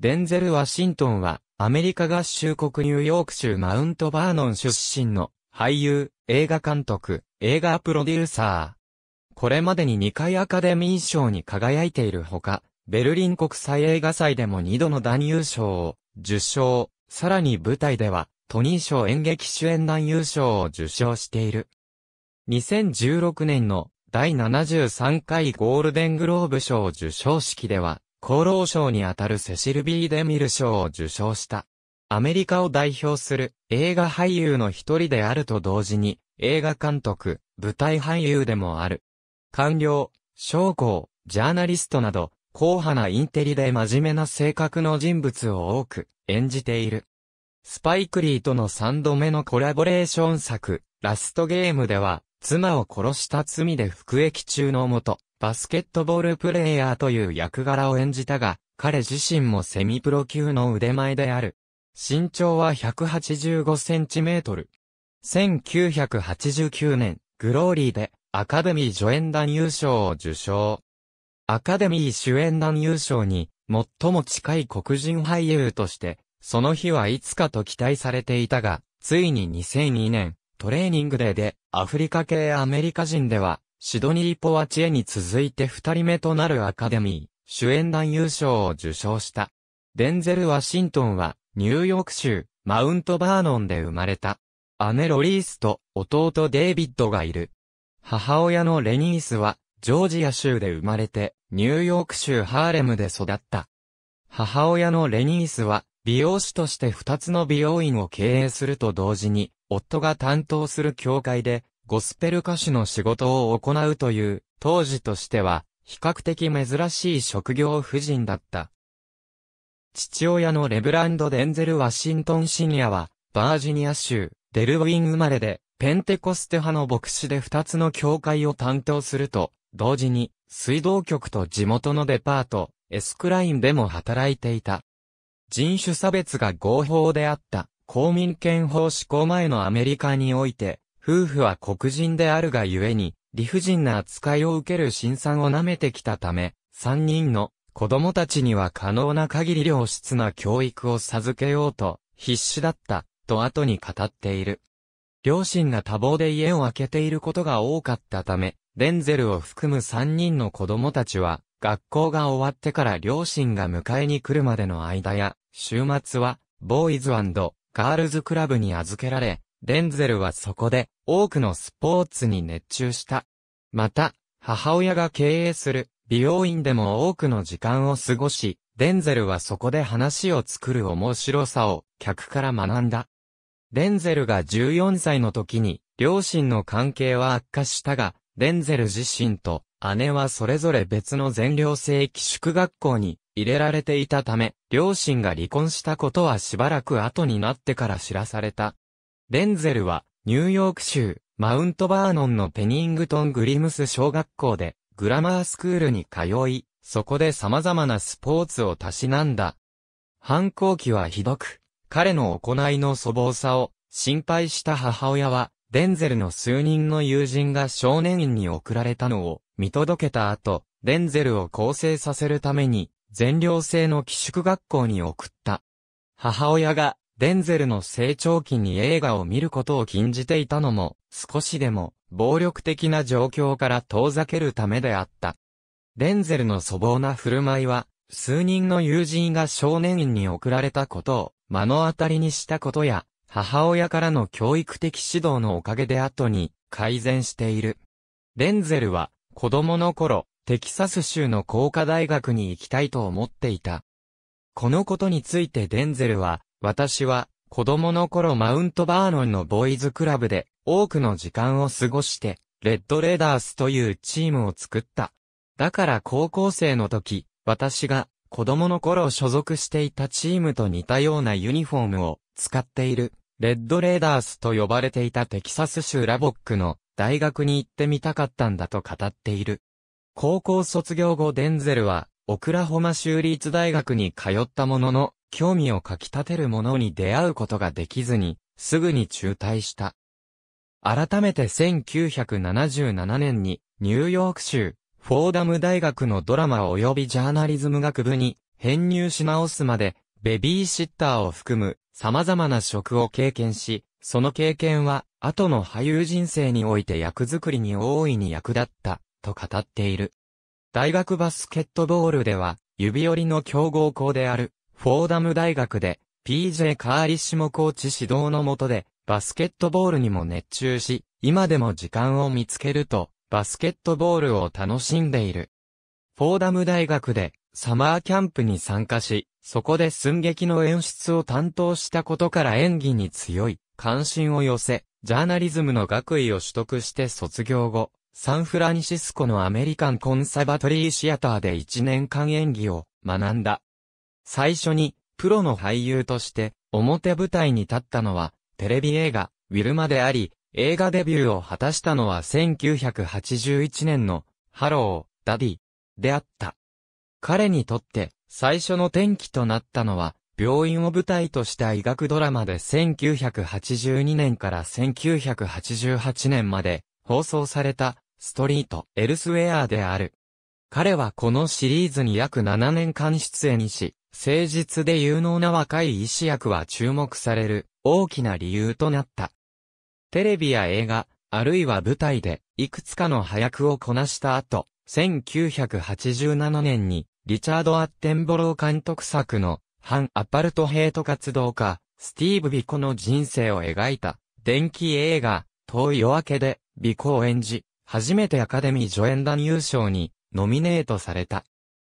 デンゼル・ワシントンは、アメリカ合衆国ニューヨーク州マウントバーノン出身の、俳優、映画監督、映画プロデューサー。これまでに2回アカデミー賞に輝いているほか、ベルリン国際映画祭でも2度の男優賞を受賞、さらに舞台では、トニー賞演劇主演男優賞を受賞している。2016年の第73回ゴールデングローブ賞受賞式では、厚労省にあたるセシル・ビー・デミル賞を受賞した。アメリカを代表する映画俳優の一人であると同時に、映画監督、舞台俳優でもある。官僚、将校、ジャーナリストなど、硬派なインテリで真面目な性格の人物を多く演じている。スパイクリーとの3度目のコラボレーション作、ラストゲームでは、妻を殺した罪で服役中のもと、バスケットボールプレイヤーという役柄を演じたが、彼自身もセミプロ級の腕前である。身長は185センチメートル。1989年、グローリーでアカデミー助演団優賞を受賞。アカデミー主演団優勝に最も近い黒人俳優として、その日はいつかと期待されていたが、ついに2002年、トレーニングデーでアフリカ系アメリカ人ではシドニー・ポワチエに続いて二人目となるアカデミー、主演男優賞を受賞した。デンゼル・ワシントンは、ニューヨーク州、マウントバーノンで生まれた。姉ロリースと弟デイビッドがいる。母親のレニースは、ジョージア州で生まれて、ニューヨーク州ハーレムで育った。母親のレニースは、美容師として二つの美容院を経営すると同時に、夫が担当する教会で、ゴスペル歌手の仕事を行うという、当時としては、比較的珍しい職業婦人だった。父親のレブランド・デンゼル・ワシントン・シニアは、バージニア州、デルウィン生まれで、ペンテコステ派の牧師で二つの教会を担当すると、同時に、水道局と地元のデパート、エスクラインでも働いていた。人種差別が合法であった、公民権法施行前のアメリカにおいて、夫婦は黒人であるがゆえに、理不尽な扱いを受けるさんを舐めてきたため、三人の子供たちには可能な限り良質な教育を授けようと、必死だった、と後に語っている。両親が多忙で家を空けていることが多かったため、デンゼルを含む三人の子供たちは、学校が終わってから両親が迎えに来るまでの間や、週末は、ボーイズガールズクラブに預けられ、レンゼルはそこで多くのスポーツに熱中した。また、母親が経営する美容院でも多くの時間を過ごし、デンゼルはそこで話を作る面白さを客から学んだ。デンゼルが14歳の時に両親の関係は悪化したが、デンゼル自身と姉はそれぞれ別の全寮制寄宿学校に入れられていたため、両親が離婚したことはしばらく後になってから知らされた。レンゼルは、ニューヨーク州、マウントバーノンのペニングトン・グリムス小学校で、グラマースクールに通い、そこで様々なスポーツをたしなんだ。反抗期はひどく、彼の行いの粗暴さを心配した母親は、デンゼルの数人の友人が少年院に送られたのを見届けた後、デンゼルを更生させるために、全寮制の寄宿学校に送った。母親がデンゼルの成長期に映画を見ることを禁じていたのも、少しでも、暴力的な状況から遠ざけるためであった。デンゼルの粗暴な振る舞いは、数人の友人が少年院に送られたことを目の当たりにしたことや、母親からの教育的指導のおかげで後に改善している。デンゼルは子供の頃、テキサス州の工科大学に行きたいと思っていた。このことについてデンゼルは私は、子供の頃マウントバーノンのボーイズクラブで、多くの時間を過ごして、レッドレーダースというチームを作った。だから高校生の時、私が、子供の頃所属していたチームと似たようなユニフォームを使っている、レッドレーダースと呼ばれていたテキサス州ラボックの大学に行ってみたかったんだと語っている。高校卒業後デンゼルはオクラホマ州立大学に通ったものの、興味をかき立てるものに出会うことができずに、すぐに中退した。改めて1977年に、ニューヨーク州、フォーダム大学のドラマ及びジャーナリズム学部に編入し直すまで、ベビーシッターを含む様々な職を経験し、その経験は、後の俳優人生において役作りに大いに役立った、と語っている。大学バスケットボールでは、指折りの強豪校である、フォーダム大学で、PJ カーリッシモコーチ指導の下で、バスケットボールにも熱中し、今でも時間を見つけると、バスケットボールを楽しんでいる。フォーダム大学で、サマーキャンプに参加し、そこで寸劇の演出を担当したことから演技に強い関心を寄せ、ジャーナリズムの学位を取得して卒業後、サンフランシスコのアメリカンコンサバトリーシアターで1年間演技を学んだ。最初に、プロの俳優として、表舞台に立ったのは、テレビ映画、ウィルマであり、映画デビューを果たしたのは1981年の、ハロー、ダディ、であった。彼にとって、最初の転機となったのは、病院を舞台とした医学ドラマで1982年から1988年まで放送されたストリート、エルスウェアである。彼はこのシリーズに約7年間出演し、誠実で有能な若い医師役は注目される大きな理由となった。テレビや映画、あるいは舞台で、いくつかの配役をこなした後、1987年に、リチャード・アッテンボロー監督作の、反アパルトヘイト活動家、スティーブ・ビコの人生を描いた、電気映画、遠い夜明けで、ビコを演じ、初めてアカデミー助演男優賞にノミネートされた。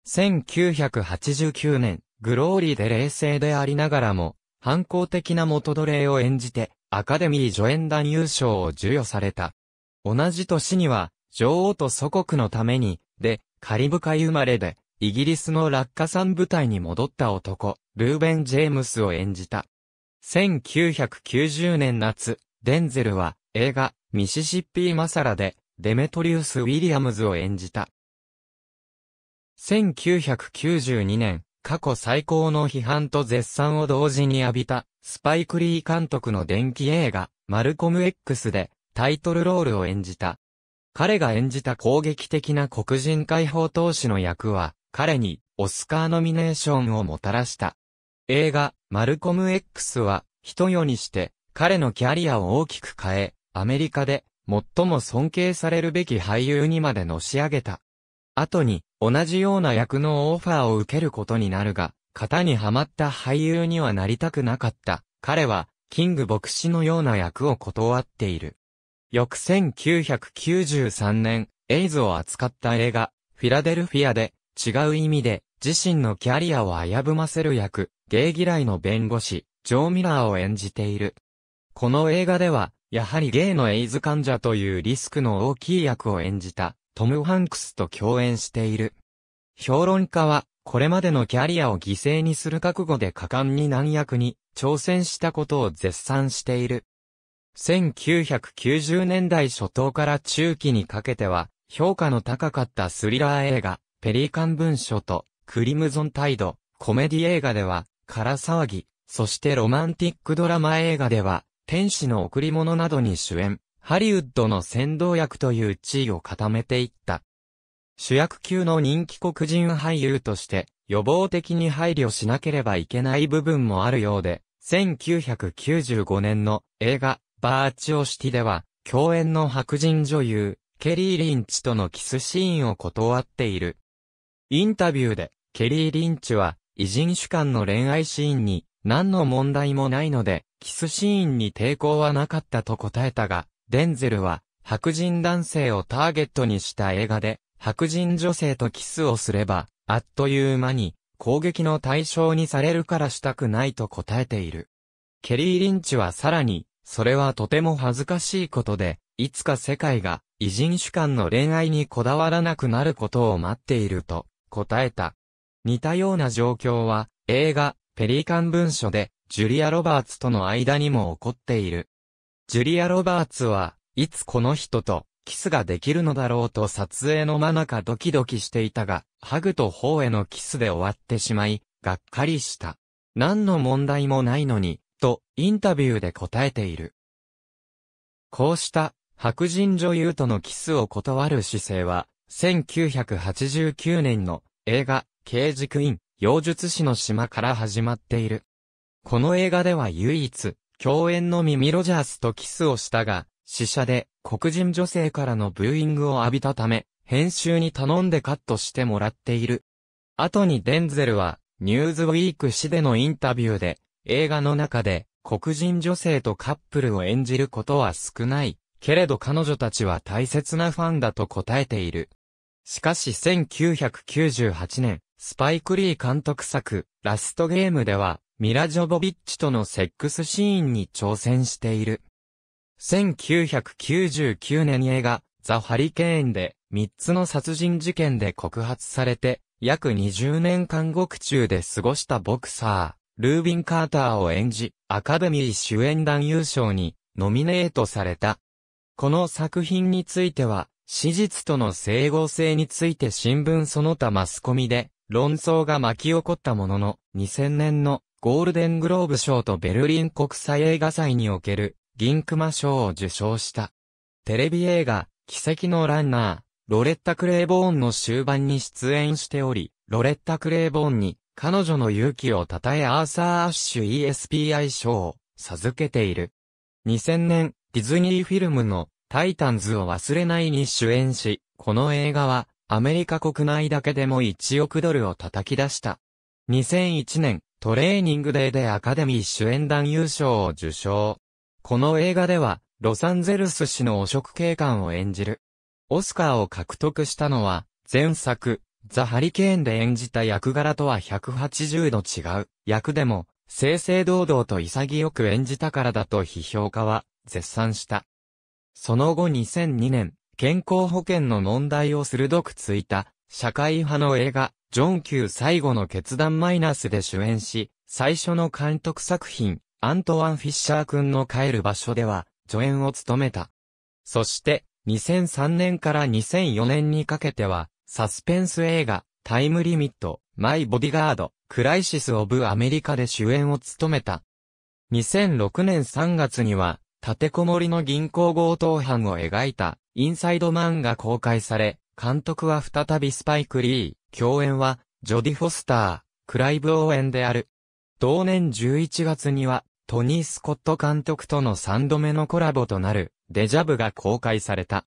1989年、グローリーで冷静でありながらも、反抗的な元奴隷を演じて、アカデミー助演男優賞を授与された。同じ年には、女王と祖国のために、で、カリブ海生まれで、イギリスの落下山部隊に戻った男、ルーベン・ジェームスを演じた。1990年夏、デンゼルは映画、ミシシッピー・マサラで、デメトリウス・ウィリアムズを演じた。1992年、過去最高の批判と絶賛を同時に浴びた、スパイク・リー監督の電気映画、マルコム X で、タイトルロールを演じた。彼が演じた攻撃的な黒人解放闘士の役は、彼に、オスカーノミネーションをもたらした。映画、マルコム X は、人世にして、彼のキャリアを大きく変え、アメリカで、最も尊敬されるべき俳優にまでのし上げた。後に、同じような役のオファーを受けることになるが、型にはまった俳優にはなりたくなかった。彼は、キング牧師のような役を断っている。翌1993年、エイズを扱った映画、フィラデルフィアで、違う意味で、自身のキャリアを危ぶませる役、ゲイ嫌いの弁護士、ジョー・ミラーを演じている。この映画では、やはりゲイのエイズ患者というリスクの大きい役を演じたトム・ハンクスと共演している。評論家は、これまでのキャリアを犠牲にする覚悟で果敢に難役に挑戦したことを絶賛している。1990年代初頭から中期にかけては、評価の高かったスリラー映画、ペリカン文書と、クリムゾンタイド、コメディ映画では、空騒ぎ、そしてロマンティックドラマ映画では、天使の贈り物などに主演、ハリウッドの先導役という地位を固めていった。主役級の人気黒人俳優として予防的に配慮しなければいけない部分もあるようで、1995年の映画バーチオシティでは、共演の白人女優、ケリー・リンチとのキスシーンを断っている。インタビューで、ケリー・リンチは、異人種間の恋愛シーンに、何の問題もないので、キスシーンに抵抗はなかったと答えたが、デンゼルは、白人男性をターゲットにした映画で、白人女性とキスをすれば、あっという間に、攻撃の対象にされるからしたくないと答えている。ケリー・リンチはさらに、それはとても恥ずかしいことで、いつか世界が異人種間の恋愛にこだわらなくなることを待っていると答えた。似たような状況は映画ペリカン文書でジュリア・ロバーツとの間にも起こっている。ジュリア・ロバーツは、いつこの人と、キスができるのだろうと撮影の真中ドキドキしていたが、ハグとホへのキスで終わってしまい、がっかりした。何の問題もないのに、と、インタビューで答えている。こうした、白人女優とのキスを断る姿勢は、1989年の映画、刑事クイーン、妖術師の島から始まっている。この映画では唯一、共演のミミ・ロジャースとキスをしたが、死者で黒人女性からのブーイングを浴びたため、編集に頼んでカットしてもらっている。後にデンゼルは、ニューズウィーク誌でのインタビューで、映画の中で黒人女性とカップルを演じることは少ない。けれど彼女たちは大切なファンだと答えている。しかし1998年、スパイクリー監督作、ラストゲームでは、ミラ・ジョボビッチとのセックスシーンに挑戦している。1999年映画、ザ・ハリケーンで、3つの殺人事件で告発されて、約20年間獄中で過ごしたボクサー、ルービン・カーターを演じ、アカデミー主演男優賞にノミネートされた。この作品については、史実との整合性について新聞その他マスコミで論争が巻き起こったものの、2000年のゴールデングローブ賞とベルリン国際映画祭における銀熊賞を受賞した。テレビ映画、奇跡のランナー、ロレッタ・クレーボーンの終盤に出演しており、ロレッタ・クレーボーンに彼女の勇気を称えアーサー・アッシュ ESPI 賞を授けている。2000年、ディズニーフィルムのタイタンズを忘れないに主演し、この映画はアメリカ国内だけでも1億ドルを叩き出した。2001年、トレーニングデーでアカデミー主演団優勝を受賞。この映画では、ロサンゼルス市の汚職警官を演じる。オスカーを獲得したのは、前作、ザ・ハリケーンで演じた役柄とは180度違う役でも、正々堂々と潔く演じたからだと批評家は絶賛した。その後2002年、健康保険の問題を鋭くついた社会派の映画、ジョン級最後の決断マイナスで主演し、最初の監督作品、アントワン・フィッシャー君の帰る場所では、助演を務めた。そして、2003年から2004年にかけては、サスペンス映画、タイムリミット、マイ・ボディガード、クライシス・オブ・アメリカで主演を務めた。2006年3月には、立てこもりの銀行強盗犯を描いた、インサイドマンが公開され、監督は再びスパイク・リー、共演は、ジョディ・フォスター、クライブ・応援である。同年11月には、トニー・スコット監督との3度目のコラボとなる、デジャブが公開された。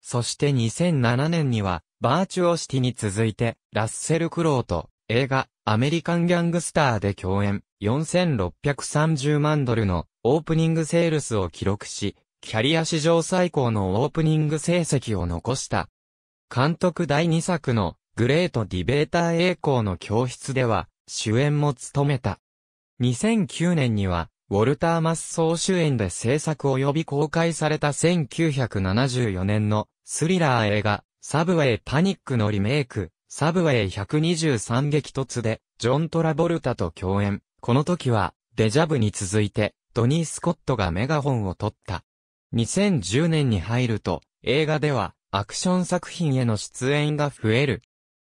そして2007年には、バーチュオシティに続いて、ラッセル・クロウと、映画、アメリカン・ギャングスターで共演、4630万ドルのオープニングセールスを記録し、キャリア史上最高のオープニング成績を残した。監督第2作のグレートディベーター栄光の教室では主演も務めた。2009年にはウォルター・マッソー主演で制作及び公開された1974年のスリラー映画サブウェイパニックのリメイクサブウェイ123激突でジョン・トラボルタと共演。この時はデジャブに続いてドニー・スコットがメガホンを取った。2010年に入ると映画ではアクション作品への出演が増える。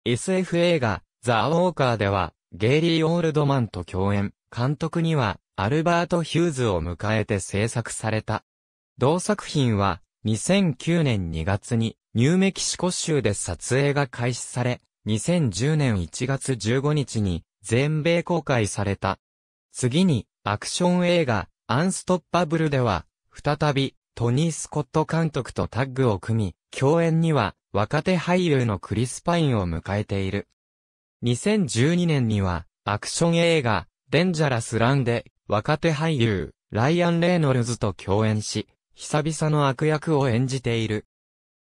SF 映画、ザ・ウォーカーでは、ゲイリー・オールドマンと共演、監督には、アルバート・ヒューズを迎えて制作された。同作品は、2009年2月に、ニューメキシコ州で撮影が開始され、2010年1月15日に、全米公開された。次に、アクション映画、アンストッパブルでは、再び、トニー・スコット監督とタッグを組み、共演には若手俳優のクリス・パインを迎えている。2012年にはアクション映画デンジャラス・ランで若手俳優ライアン・レイノルズと共演し、久々の悪役を演じている。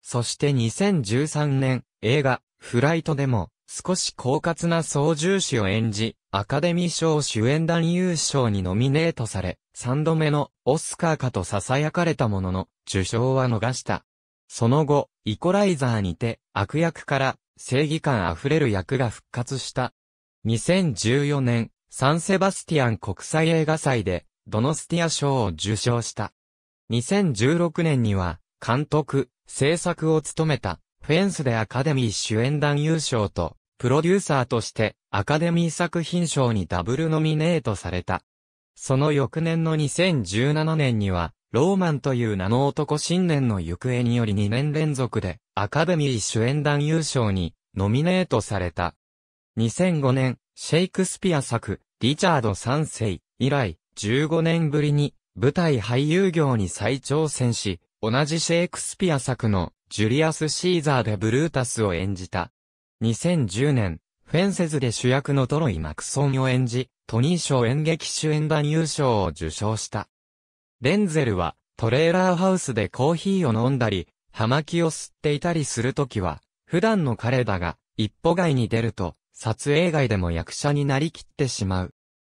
そして2013年映画フライトでも少し狡猾な操縦士を演じ、アカデミー賞主演男優賞にノミネートされ、3度目のオスカーかと囁かれたものの、受賞は逃した。その後、イコライザーにて悪役から正義感あふれる役が復活した。2014年、サンセバスティアン国際映画祭でドノスティア賞を受賞した。2016年には、監督、制作を務めた、フェンスでアカデミー主演男優賞と、プロデューサーとして、アカデミー作品賞にダブルノミネートされた。その翌年の2017年には、ローマンという名の男新年の行方により2年連続でアカデミー主演男優賞にノミネートされた。2005年、シェイクスピア作、リチャード3世以来、15年ぶりに舞台俳優業に再挑戦し、同じシェイクスピア作のジュリアス・シーザーでブルータスを演じた。2010年、フェンセズで主役のトロイ・マクソンを演じ、トニー賞演劇主演男優賞を受賞した。レンゼルはトレーラーハウスでコーヒーを飲んだり、葉巻を吸っていたりするときは、普段の彼だが、一歩外に出ると、撮影外でも役者になりきってしまう。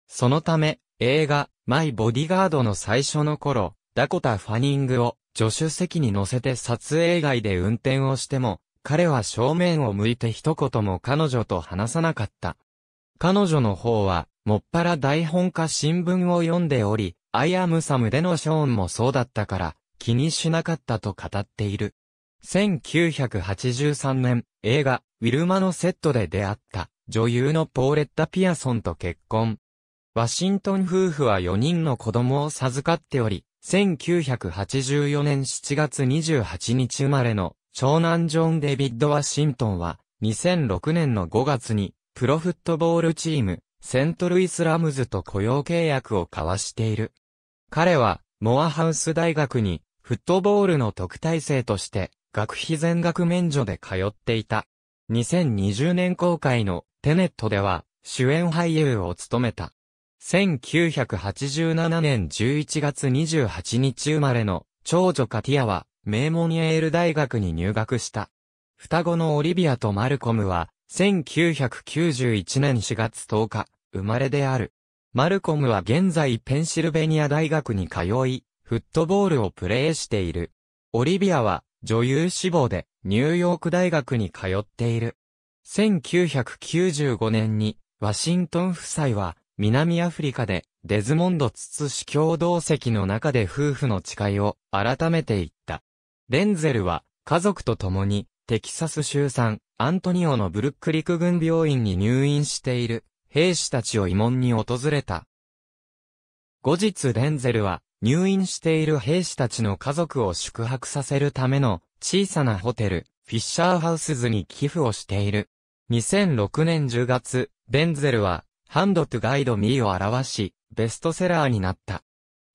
そのため、映画、マイ・ボディガードの最初の頃、ダコタ・ファニングを助手席に乗せて撮影外で運転をしても、彼は正面を向いて一言も彼女と話さなかった。彼女の方は、もっぱら台本か新聞を読んでおり、アイアムサムでのショーンもそうだったから、気にしなかったと語っている。1983年、映画、ウィルマのセットで出会った、女優のポーレッタ・ピアソンと結婚。ワシントン夫婦は4人の子供を授かっており、1984年7月28日生まれの長男ジョン・デビッド・ワシントンは、2006年の5月に、プロフットボールチーム、セントルイス・ラムズと雇用契約を交わしている。彼は、モアハウス大学に、フットボールの特待生として、学費全額免除で通っていた。2020年公開のテネットでは、主演俳優を務めた。1987年11月28日生まれの長女カティアは、名門エール大学に入学した。双子のオリビアとマルコムは、1991年4月10日、生まれである。マルコムは現在ペンシルベニア大学に通い、フットボールをプレーしている。オリビアは女優志望でニューヨーク大学に通っている。1995年にワシントン夫妻は南アフリカでデズモンド・ツツ氏共同席の中で夫婦の誓いを改めて言った。デンゼルは家族と共にテキサス州産アントニオのブルックリク軍病院に入院している。兵士たちを慰問に訪れた。後日デンゼルは、入院している兵士たちの家族を宿泊させるための小さなホテル、フィッシャーハウスズに寄付をしている。2006年10月、デンゼルは、ハンドトゥガイドミーを表し、ベストセラーになった。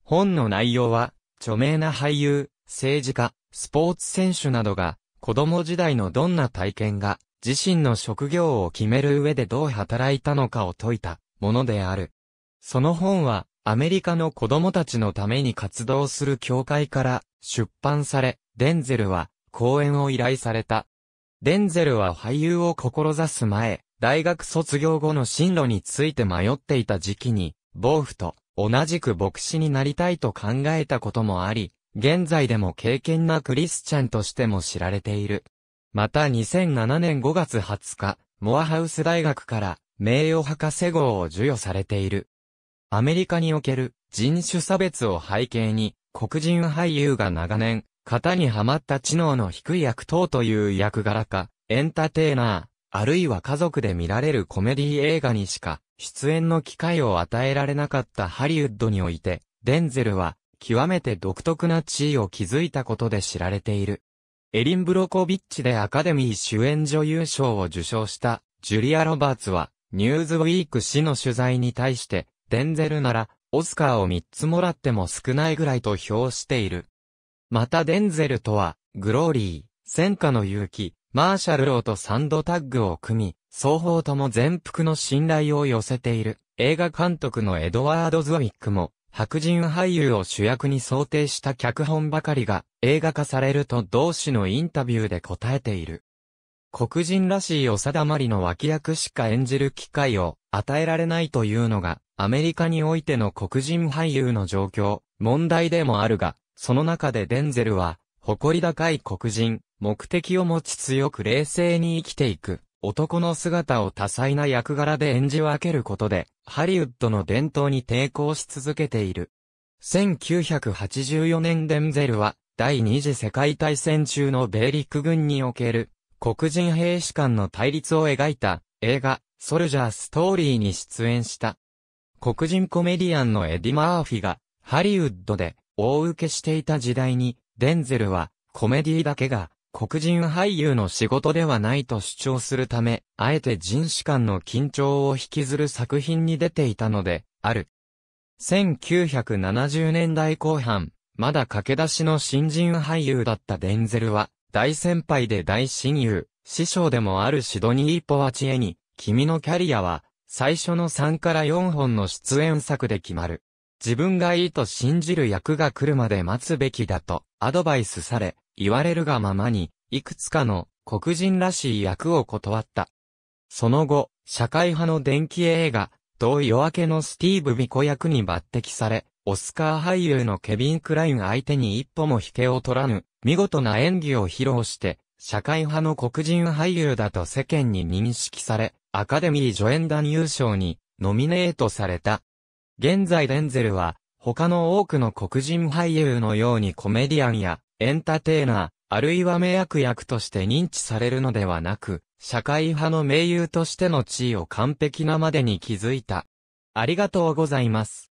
本の内容は、著名な俳優、政治家、スポーツ選手などが、子供時代のどんな体験が自身の職業を決める上でどう働いたのかを説いたものである。その本は、アメリカの子供たちのために活動する教会から出版され、デンゼルは講演を依頼された。デンゼルは俳優を志す前、大学卒業後の進路について迷っていた時期に、暴父と同じく牧師になりたいと考えたこともあり、現在でも敬虔なクリスチャンとしても知られている。また2007年5月20日、モアハウス大学から名誉博士号を授与されている。アメリカにおける人種差別を背景に、黒人俳優が長年、型にはまった知能の低い悪党という役柄か、エンターテイナー、あるいは家族で見られるコメディ映画にしか、出演の機会を与えられなかったハリウッドにおいて、デンゼルは、極めて独特な地位を築いたことで知られている。エリン・ブロコビッチでアカデミー主演女優賞を受賞したジュリア・ロバーツは、ニューズウィーク氏の取材に対して、デンゼルなら、オスカーを3つもらっても少ないぐらいと評している。またデンゼルとは、グローリー、戦火の勇気、マーシャルローとサンドタッグを組み、双方とも全幅の信頼を寄せている。映画監督のエドワード・ズオィックも、白人俳優を主役に想定した脚本ばかりが映画化されると同志のインタビューで答えている。黒人らしいお定まりの脇役しか演じる機会を与えられないというのがアメリカにおいての黒人俳優の状況、問題でもあるが、その中でデンゼルは誇り高い黒人、目的を持ち強く冷静に生きていく、男の姿を多彩な役柄で演じ分けることで、ハリウッドの伝統に抵抗し続けている。1984年デンゼルは、第二次世界大戦中の米陸軍における、黒人兵士間の対立を描いた、映画、ソルジャーストーリーに出演した。黒人コメディアンのエディ・マーフィが、ハリウッドで、大受けしていた時代に、デンゼルは、コメディだけが、黒人俳優の仕事ではないと主張するため、あえて人種間の緊張を引きずる作品に出ていたので、ある。1970年代後半、まだ駆け出しの新人俳優だったデンゼルは、大先輩で大親友、師匠でもあるシドニー・ポワチエに、君のキャリアは、最初の3から4本の出演作で決まる。自分がいいと信じる役が来るまで待つべきだと、アドバイスされ、言われるがままに、いくつかの黒人らしい役を断った。その後、社会派の電気映画、同夜明けのスティーブ・ビコ役に抜擢され、オスカー俳優のケビン・クライン相手に一歩も引けを取らぬ、見事な演技を披露して、社会派の黒人俳優だと世間に認識され、アカデミー助演団優勝にノミネートされた。現在デンゼルは、他の多くの黒人俳優のようにコメディアンやエンターテイナー、あるいは名役役として認知されるのではなく、社会派の名優としての地位を完璧なまでに築いた。ありがとうございます。